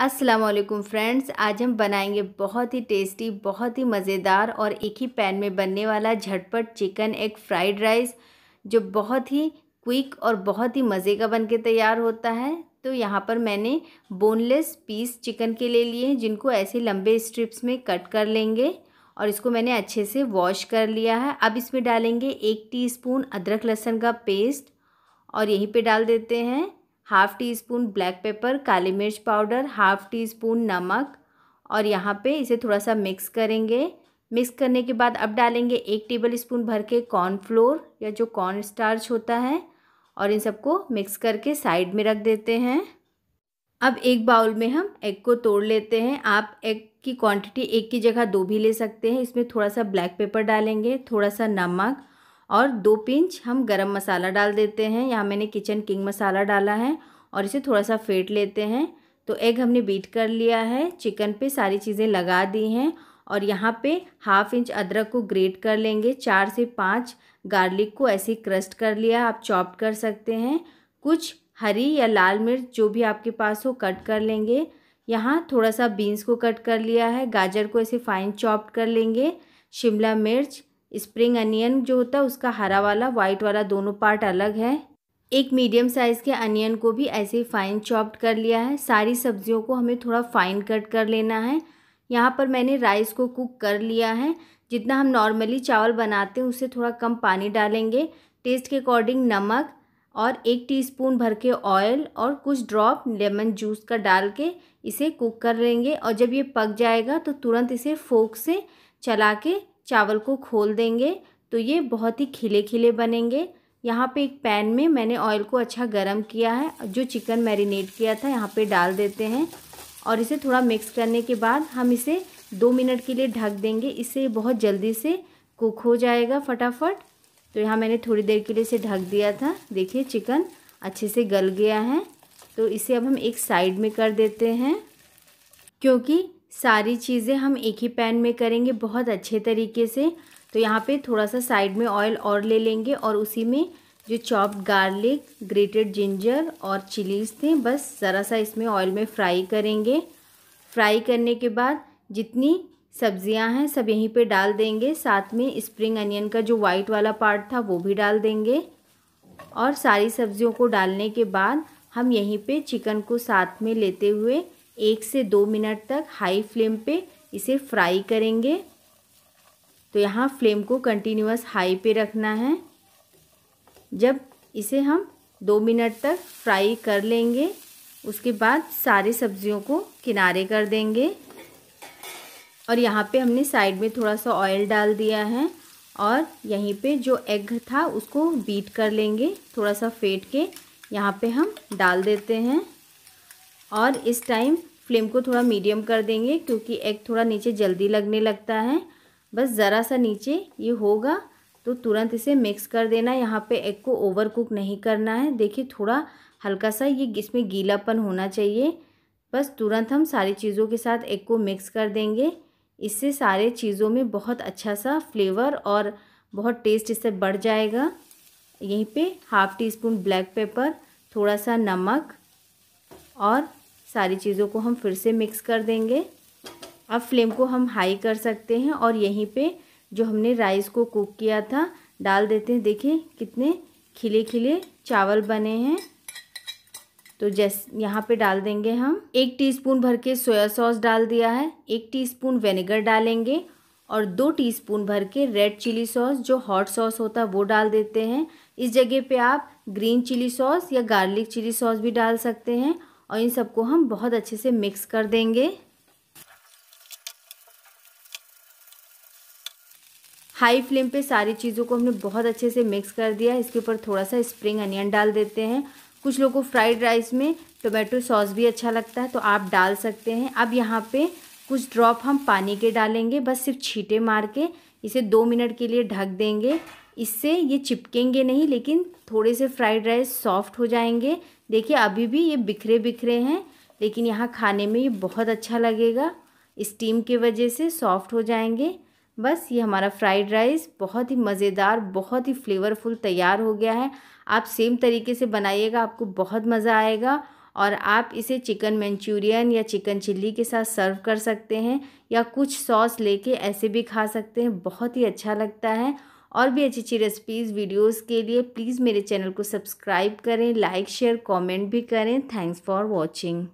अस्सलाम वालेकुम फ्रेंड्स आज हम बनाएंगे बहुत ही टेस्टी बहुत ही मज़ेदार और एक ही पैन में बनने वाला झटपट चिकन एग फ्राइड राइस जो बहुत ही क्विक और बहुत ही मज़े का बनके तैयार होता है तो यहाँ पर मैंने बोनलेस पीस चिकन के ले लिए हैं जिनको ऐसे लंबे स्ट्रिप्स में कट कर लेंगे और इसको मैंने अच्छे से वॉश कर लिया है अब इसमें डालेंगे एक स्पून अदरक लहसुन का पेस्ट और यहीं पे डाल देते हैं half teaspoon black pepper काली मिर्च पाउडर हाफ़ टी स्पून नमक और यहाँ पे इसे थोड़ा सा मिक्स करेंगे मिक्स करने के बाद अब डालेंगे एक टेबल स्पून भर के कॉर्न फ्लोर या जो कॉर्न स्टार्च होता है और इन सबको मिक्स करके साइड में रख देते हैं अब एक बाउल में हम एग को तोड़ लेते हैं आप एग की क्वांटिटी एक की जगह दो भी ले सकते हैं इसमें थोड़ा सा ब्लैक पेपर डालेंगे थोड़ा सा नमक और दो पिंच हम गरम मसाला डाल देते हैं यहाँ मैंने किचन किंग मसाला डाला है और इसे थोड़ा सा फेंट लेते हैं तो एग हमने बीट कर लिया है चिकन पे सारी चीज़ें लगा दी हैं और यहाँ पे हाफ इंच अदरक को ग्रेट कर लेंगे चार से पाँच गार्लिक को ऐसे क्रस्ट कर लिया आप चॉप कर सकते हैं कुछ हरी या लाल मिर्च जो भी आपके पास हो कट कर लेंगे यहाँ थोड़ा सा बीन्स को कट कर लिया है गाजर को ऐसे फाइन चॉप कर लेंगे शिमला मिर्च स्प्रिंग अनियन जो होता है उसका हरा वाला वाइट वाला दोनों पार्ट अलग है एक मीडियम साइज़ के अनियन को भी ऐसे ही फाइन चॉप्ड कर लिया है सारी सब्जियों को हमें थोड़ा फाइन कट कर लेना है यहाँ पर मैंने राइस को कुक कर लिया है जितना हम नॉर्मली चावल बनाते हैं उससे थोड़ा कम पानी डालेंगे टेस्ट के अकॉर्डिंग नमक और एक टीस्पून भर के ऑयल और कुछ ड्रॉप लेमन जूस का डाल के इसे कुक कर लेंगे और जब ये पक जाएगा तो तुरंत इसे फोक से चला के चावल को खोल देंगे तो ये बहुत ही खिले खिले बनेंगे यहाँ पे एक पैन में मैंने ऑयल को अच्छा गर्म किया है जो चिकन मैरिनेट किया था यहाँ पे डाल देते हैं और इसे थोड़ा मिक्स करने के बाद हम इसे दो मिनट के लिए ढक देंगे इससे बहुत जल्दी से कुक हो जाएगा फटाफट तो यहाँ मैंने थोड़ी देर के लिए इसे ढक दिया था देखिए चिकन अच्छे से गल गया है तो इसे अब हम एक साइड में कर देते हैं क्योंकि सारी चीज़ें हम एक ही पैन में करेंगे बहुत अच्छे तरीके से तो यहाँ पे थोड़ा सा साइड में ऑयल और ले लेंगे और उसी में जो चॉप गार्लिक ग्रेटेड जिंजर और चिलीज थे बस ज़रा सा इसमें ऑयल में फ्राई करेंगे फ्राई करने के बाद जितनी सब्जियां हैं सब यहीं पे डाल देंगे साथ में स्प्रिंग अनियन का जो वाइट वाला पार्ट था वो भी डाल देंगे और सारी सब्जियों को डालने के बाद हम यहीं पे चिकन को साथ में लेते हुए एक से दो मिनट तक हाई फ्लेम पे इसे फ्राई करेंगे तो यहाँ फ्लेम को कंटिन्यूस हाई पे रखना है जब इसे हम दो मिनट तक फ्राई कर लेंगे उसके बाद सारे सब्जियों को किनारे कर देंगे और यहाँ पे हमने साइड में थोड़ा सा ऑयल डाल दिया है और यहीं पे जो एग था उसको बीट कर लेंगे थोड़ा सा फेंट के यहाँ पे हम डाल देते हैं और इस टाइम फ्लेम को थोड़ा मीडियम कर देंगे क्योंकि एग थोड़ा नीचे जल्दी लगने लगता है बस ज़रा सा नीचे ये होगा तो तुरंत इसे मिक्स कर देना यहाँ पे एग को ओवर कुक नहीं करना है देखिए थोड़ा हल्का सा ये इसमें गीलापन होना चाहिए बस तुरंत हम सारी चीज़ों के साथ एग को मिक्स कर देंगे इससे सारे चीज़ों में बहुत अच्छा सा फ्लेवर और बहुत टेस्ट इससे बढ़ जाएगा यहीं पे half teaspoon black pepper थोड़ा सा नमक और सारी चीज़ों को हम फिर से मिक्स कर देंगे अब फ्लेम को हम हाई कर सकते हैं और यहीं पे जो हमने राइस को कुक किया था डाल देते हैं देखिए कितने खिले खिले चावल बने हैं तो जैस यहाँ पे डाल देंगे हम एक टीस्पून भर के सोया सॉस डाल दिया है एक टीस्पून विनेगर डालेंगे और दो टीस्पून भर के रेड चिली सॉस जो हॉट सॉस होता है वो डाल देते हैं इस जगह पे आप ग्रीन चिली सॉस या गार्लिक चिली सॉस भी डाल सकते हैं और इन सबको हम बहुत अच्छे से मिक्स कर देंगे हाई फ्लेम पे सारी चीज़ों को हमने बहुत अच्छे से मिक्स कर दिया इसके ऊपर थोड़ा सा स्प्रिंग अनियन डाल देते हैं कुछ लोगों को फ्राइड राइस में टोमेटो सॉस भी अच्छा लगता है तो आप डाल सकते हैं अब यहाँ पे कुछ ड्रॉप हम पानी के डालेंगे बस सिर्फ छीटे मार के इसे दो मिनट के लिए ढक देंगे इससे ये चिपकेंगे नहीं लेकिन थोड़े से फ्राइड राइस सॉफ्ट हो जाएंगे देखिए अभी भी ये बिखरे बिखरे हैं लेकिन यहाँ खाने में ये बहुत अच्छा लगेगा स्टीम के वजह से सॉफ्ट हो जाएंगे बस ये हमारा फ्राइड राइस बहुत ही मज़ेदार बहुत ही फ्लेवरफुल तैयार हो गया है आप सेम तरीके से बनाइएगा आपको बहुत मज़ा आएगा और आप इसे चिकन मंचूरियन या चिकन चिल्ली के साथ सर्व कर सकते हैं या कुछ सॉस लेके ऐसे भी खा सकते हैं बहुत ही अच्छा लगता है और भी अच्छी अच्छी रेसिपीज़ वीडियोस के लिए प्लीज़ मेरे चैनल को सब्सक्राइब करें लाइक शेयर कमेंट भी करें थैंक्स फॉर वाचिंग